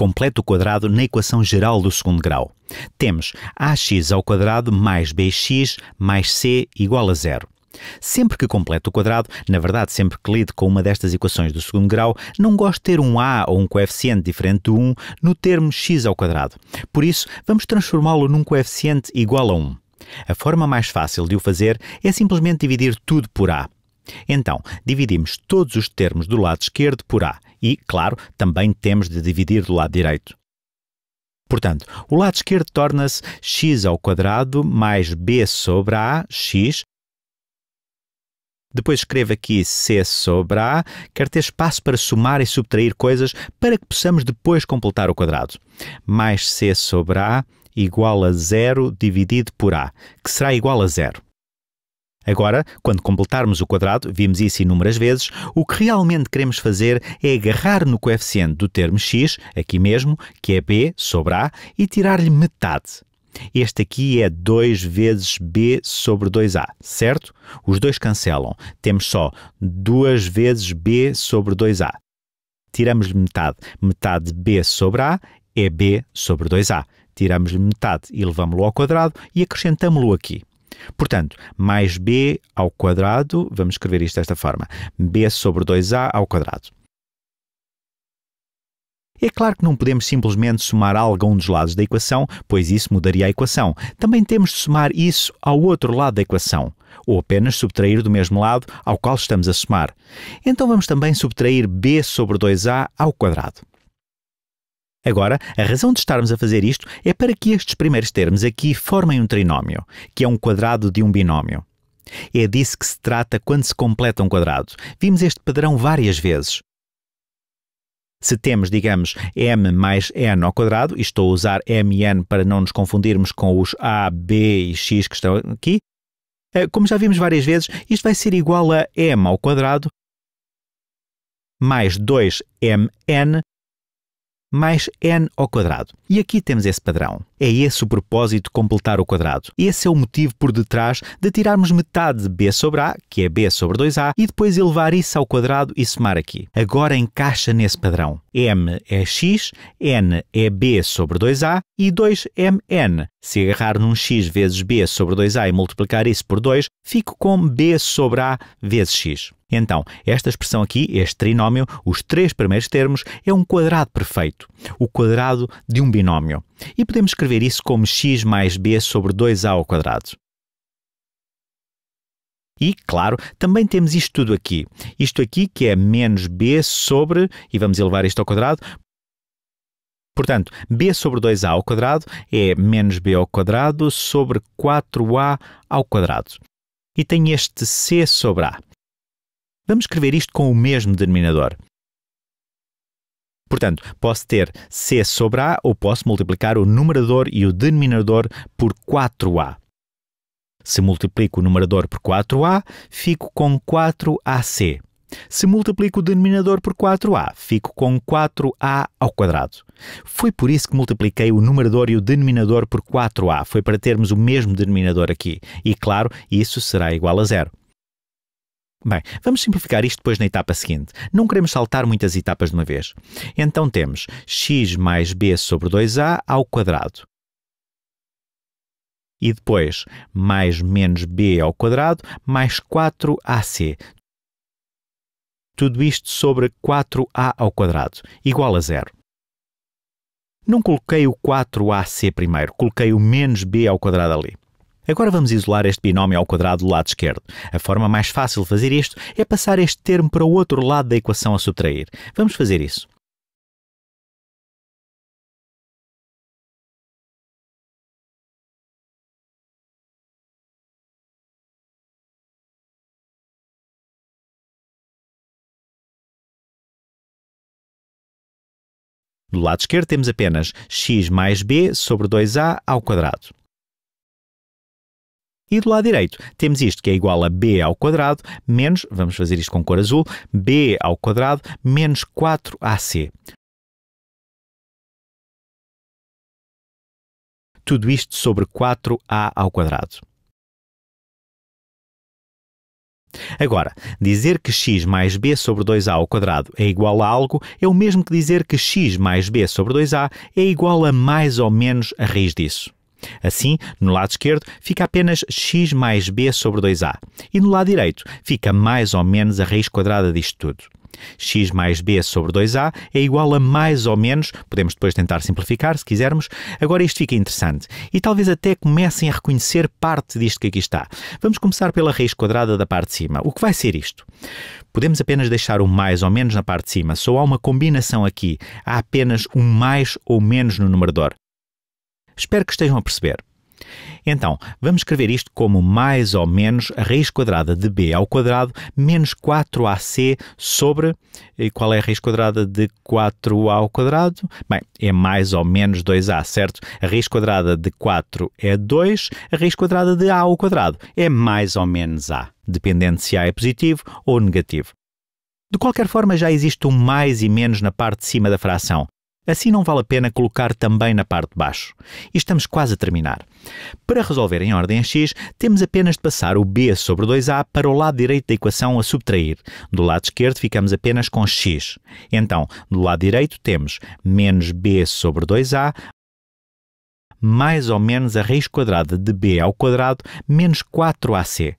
completo quadrado na equação geral do segundo grau. Temos ax ao quadrado mais bx mais c igual a zero. Sempre que completo o quadrado, na verdade, sempre que lido com uma destas equações do segundo grau, não gosto de ter um a ou um coeficiente diferente de 1 no termo x ao quadrado. Por isso, vamos transformá-lo num coeficiente igual a 1. A forma mais fácil de o fazer é simplesmente dividir tudo por a. Então, dividimos todos os termos do lado esquerdo por a e, claro, também temos de dividir do lado direito. Portanto, o lado esquerdo torna-se x ao quadrado mais b sobre a x. Depois escrevo aqui c sobre a, quero ter espaço para somar e subtrair coisas para que possamos depois completar o quadrado. Mais c sobre a igual a zero dividido por a, que será igual a zero. Agora, quando completarmos o quadrado, vimos isso inúmeras vezes, o que realmente queremos fazer é agarrar no coeficiente do termo x, aqui mesmo, que é b sobre a, e tirar-lhe metade. Este aqui é 2 vezes b sobre 2a, certo? Os dois cancelam. Temos só 2 vezes b sobre 2a. Tiramos-lhe metade. Metade b sobre a é b sobre 2a. Tiramos-lhe metade e levamos-lo ao quadrado e acrescentamos-lo aqui. Portanto, mais b ao quadrado, vamos escrever isto desta forma, b sobre 2a ao quadrado. É claro que não podemos simplesmente somar algo a um dos lados da equação, pois isso mudaria a equação. Também temos de somar isso ao outro lado da equação, ou apenas subtrair do mesmo lado ao qual estamos a somar. Então vamos também subtrair b sobre 2a ao quadrado. Agora, a razão de estarmos a fazer isto é para que estes primeiros termos aqui formem um trinómio, que é um quadrado de um binómio. É disso que se trata quando se completa um quadrado. Vimos este padrão várias vezes. Se temos, digamos, m mais n ao quadrado, e estou a usar m e n para não nos confundirmos com os a, b e x que estão aqui, eh, como já vimos várias vezes, isto vai ser igual a m ao quadrado mais 2mn mais n ao quadrado. E aqui temos esse padrão. É esse o propósito de completar o quadrado. Esse é o motivo por detrás de tirarmos metade de b sobre a, que é b sobre 2a, e depois elevar isso ao quadrado e somar aqui. Agora encaixa nesse padrão. m é x, n é b sobre 2a e 2mn. Se agarrar num x vezes b sobre 2a e multiplicar isso por 2, fico com b sobre a vezes x. Então, esta expressão aqui, este trinômio, os três primeiros termos, é um quadrado perfeito. O quadrado de um b. E podemos escrever isso como x mais b sobre 2a ao quadrado. E, claro, também temos isto tudo aqui. Isto aqui que é menos b sobre, e vamos elevar isto ao quadrado, Portanto, b sobre 2a ao quadrado é menos b ao quadrado sobre 4a ao quadrado. E tem este c sobre a. Vamos escrever isto com o mesmo denominador. Portanto, posso ter C sobre A ou posso multiplicar o numerador e o denominador por 4A. Se multiplico o numerador por 4A, fico com 4AC. Se multiplico o denominador por 4a, fico com 4a ao quadrado. Foi por isso que multipliquei o numerador e o denominador por 4a, foi para termos o mesmo denominador aqui. E claro, isso será igual a zero. Bem, vamos simplificar isto depois na etapa seguinte. Não queremos saltar muitas etapas de uma vez. Então temos x mais b sobre 2a ao quadrado. E depois, mais menos b ao quadrado, mais 4ac. Tudo isto sobre 4a ao quadrado, igual a zero. Não coloquei o 4ac primeiro, coloquei o menos b ao quadrado ali. Agora vamos isolar este binómio ao quadrado do lado esquerdo. A forma mais fácil de fazer isto é passar este termo para o outro lado da equação a subtrair. Vamos fazer isso. Do lado esquerdo temos apenas x mais b sobre 2a ao quadrado. E do lado direito temos isto que é igual a b ao quadrado menos, vamos fazer isto com cor azul, b ao quadrado menos 4ac. Tudo isto sobre 4a ao quadrado. Agora, dizer que x mais b sobre 2a ao quadrado é igual a algo é o mesmo que dizer que x mais b sobre 2a é igual a mais ou menos a raiz disso. Assim, no lado esquerdo fica apenas x mais b sobre 2a e no lado direito fica mais ou menos a raiz quadrada disto tudo. x mais b sobre 2a é igual a mais ou menos, podemos depois tentar simplificar se quisermos. Agora isto fica interessante e talvez até comecem a reconhecer parte disto que aqui está. Vamos começar pela raiz quadrada da parte de cima. O que vai ser isto? Podemos apenas deixar o mais ou menos na parte de cima, só há uma combinação aqui. Há apenas um mais ou menos no numerador. Espero que estejam a perceber. Então, vamos escrever isto como mais ou menos a raiz quadrada de b ao quadrado menos 4ac sobre. E qual é a raiz quadrada de 4a ao quadrado? Bem, é mais ou menos 2a, certo? A raiz quadrada de 4 é 2, a raiz quadrada de a ao quadrado é mais ou menos a, dependendo se a é positivo ou negativo. De qualquer forma, já existe um mais e menos na parte de cima da fração, Assim não vale a pena colocar também na parte de baixo. E estamos quase a terminar. Para resolver em ordem a x, temos apenas de passar o b sobre 2a para o lado direito da equação a subtrair. Do lado esquerdo ficamos apenas com x. Então, do lado direito temos menos b sobre 2a mais ou menos a raiz quadrada de b ao quadrado menos 4ac.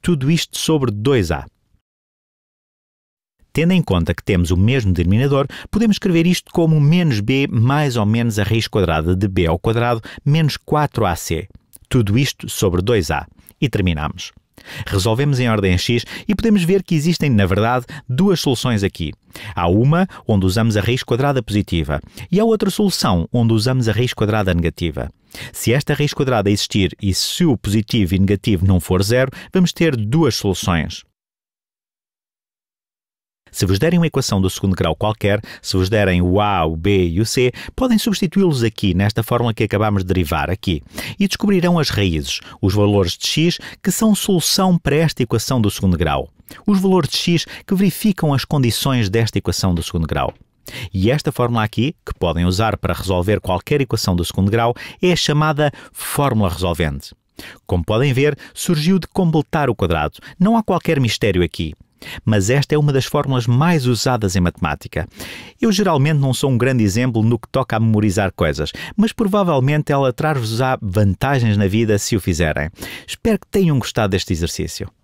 Tudo isto sobre 2a. Tendo em conta que temos o mesmo denominador, podemos escrever isto como menos b mais ou menos a raiz quadrada de b ao quadrado menos 4ac. Tudo isto sobre 2a. E terminamos. Resolvemos em ordem x e podemos ver que existem, na verdade, duas soluções aqui. Há uma onde usamos a raiz quadrada positiva e há outra solução onde usamos a raiz quadrada negativa. Se esta raiz quadrada existir e se o positivo e negativo não for zero, vamos ter duas soluções. Se vos derem uma equação do segundo grau qualquer, se vos derem o A, o B e o C, podem substituí-los aqui nesta fórmula que acabamos de derivar aqui e descobrirão as raízes, os valores de x que são solução para esta equação do segundo grau, os valores de x que verificam as condições desta equação do segundo grau. E esta fórmula aqui, que podem usar para resolver qualquer equação do segundo grau, é a chamada fórmula resolvente. Como podem ver, surgiu de completar o quadrado. Não há qualquer mistério aqui. Mas esta é uma das fórmulas mais usadas em matemática. Eu geralmente não sou um grande exemplo no que toca a memorizar coisas, mas provavelmente ela traz-vos vantagens na vida se o fizerem. Espero que tenham gostado deste exercício.